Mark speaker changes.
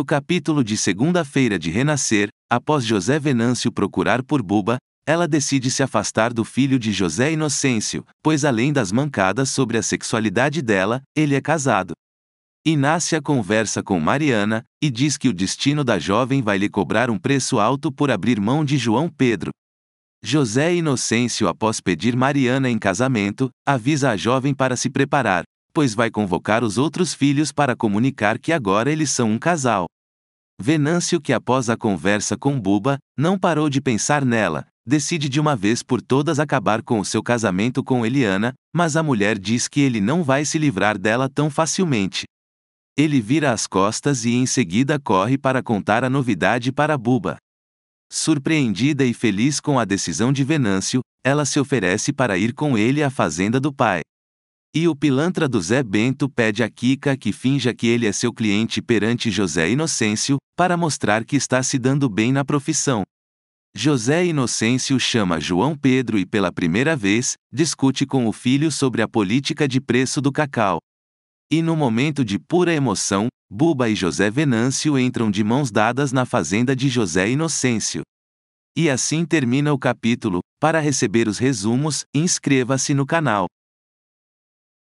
Speaker 1: No capítulo de Segunda-feira de Renascer, após José Venâncio procurar por Buba, ela decide se afastar do filho de José Inocêncio, pois além das mancadas sobre a sexualidade dela, ele é casado. Inácia conversa com Mariana e diz que o destino da jovem vai lhe cobrar um preço alto por abrir mão de João Pedro. José Inocêncio, após pedir Mariana em casamento, avisa a jovem para se preparar, pois vai convocar os outros filhos para comunicar que agora eles são um casal. Venâncio, que após a conversa com Buba, não parou de pensar nela, decide de uma vez por todas acabar com o seu casamento com Eliana, mas a mulher diz que ele não vai se livrar dela tão facilmente. Ele vira as costas e em seguida corre para contar a novidade para Buba. Surpreendida e feliz com a decisão de Venâncio, ela se oferece para ir com ele à fazenda do pai. E o pilantra do Zé Bento pede a Kika que finja que ele é seu cliente perante José Inocêncio, para mostrar que está se dando bem na profissão. José Inocêncio chama João Pedro e, pela primeira vez, discute com o filho sobre a política de preço do cacau. E no momento de pura emoção, Buba e José Venâncio entram de mãos dadas na fazenda de José Inocêncio. E assim termina o capítulo. Para receber os resumos, inscreva-se no canal.